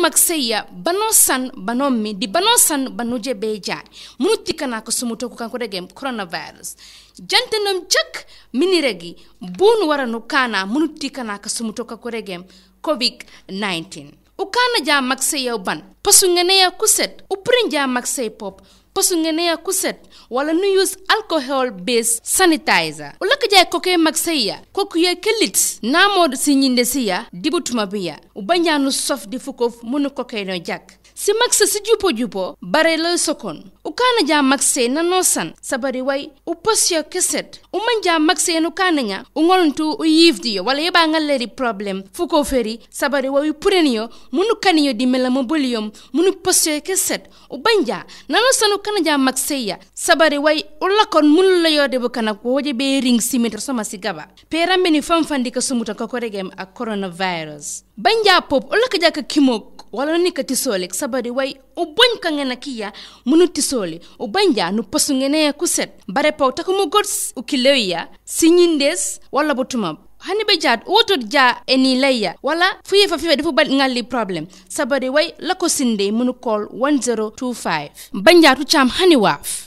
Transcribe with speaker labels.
Speaker 1: magseyya bano san bano mindi bano san bano je be jari munu tikkana ko sumuto ko kanko dege coronavirus jante nom jak miniregi bunu waranu kana munu tikkana ko sumuto kanko dege covid 19 ukana ja magseyya ban pasungeneya kuset uprin ja magsey pop pasu ngeneya kuset wala nu use alcohol based sanitizer wala laka jay koke magsaya koku ye kelit namo si nyinde siya dibutuma biya u banyanu sof di fukof munu koke no jak si maksa si jupo jupo bare lo sokon u kana ja makse na nosan sabari way u posyo keset u mak makse nu kana nya u ngolntu u yo wala yeba ngaleri problem fuko feri sabari way u yo munu kaniyo di melamobulium munu posyo kuset, u banja na kana jam makseya sabari way ulla kon mulla yode bu kana ko je be ring so sama sigaba meni fam fandi ka sumuta ko koregem a coronavirus banja pop ulla ka ja ka kimok wala ni ka tisole sabari way o bon ka ngena kiya munu tisole o banja nu posu ngene set bare pow ko ukileya sinyindes wala butuma hanibe jaat wotod jaa eni layya wala fuye fa fefe defu bal ngalli problem sabari way lako sinde munu call 1025 banjaatu cham hani waaf